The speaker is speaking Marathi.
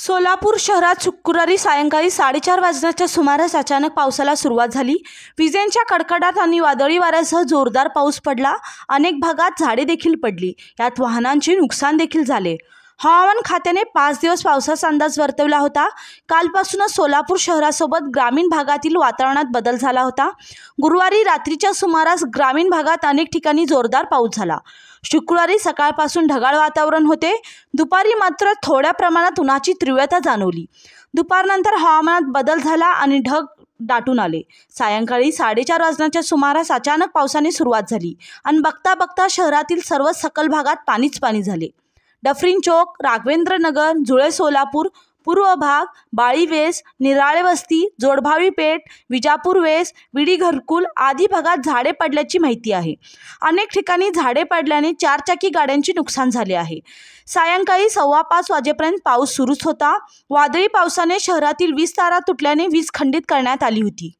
सोलापूर शहरात शुक्रवारी सायंकाळी साडेचार वाजण्याच्या सुमारास अचानक पावसाला सुरुवात झाली विजेंच्या कडकडात आणि वादळी वाऱ्यासह जोरदार पाऊस पडला अनेक भागात झाडे देखील पडली यात वाहनांचे नुकसान देखील झाले हवामान खात्याने पाच दिवस पावसाचा अंदाज वर्तवला होता कालपासूनच सोलापूर शहरासोबत ग्रामीण भागातील वातावरणात बदल झाला होता गुरुवारी रात्रीच्या सुमारास ग्रामीण भागात अनेक ठिकाणी जोरदार पाऊस झाला शुक्रवारी सकाळपासून ढगाळ वातावरण होते दुपारी मात्र थोड्या प्रमाणात उन्हाची तीव्रता जाणवली दुपारनंतर हवामानात बदल झाला आणि ढग दाटून आले सायंकाळी साडेचार वाजण्याच्या सुमारास अचानक पावसाने सुरुवात झाली आणि बघता बघता शहरातील सर्व सकल भागात पाणीच पाणी झाले डफरीन चौक राघवेंद्र नगर जुळे सोलापूर पूर्व भाग बाळीवेस निराळे वस्ती जोडभावी पेठ विजापूर वेस विडी घरकुल आदी भागात झाडे पडल्याची माहिती आहे अनेक ठिकाणी झाडे पडल्याने चारचाकी गाड्यांचे नुकसान झाले आहे सायंकाळी सव्वा पाच वाजेपर्यंत पाऊस सुरूच होता वादळी पावसाने शहरातील वीज तारा तुटल्याने वीज खंडित करण्यात आली होती